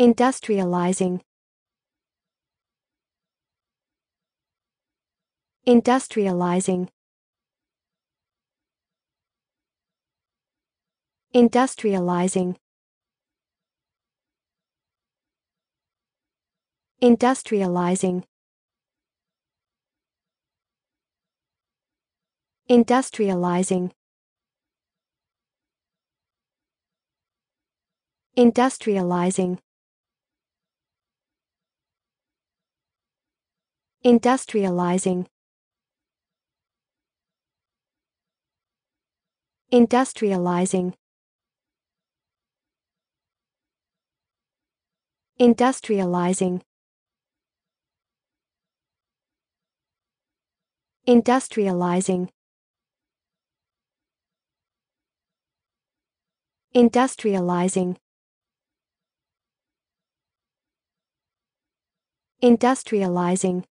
Industrializing. Industrializing. Industrializing. Industrializing. Industrializing. Industrializing. Industrializing. Industrializing. Industrializing. Industrializing. Industrializing. Industrializing.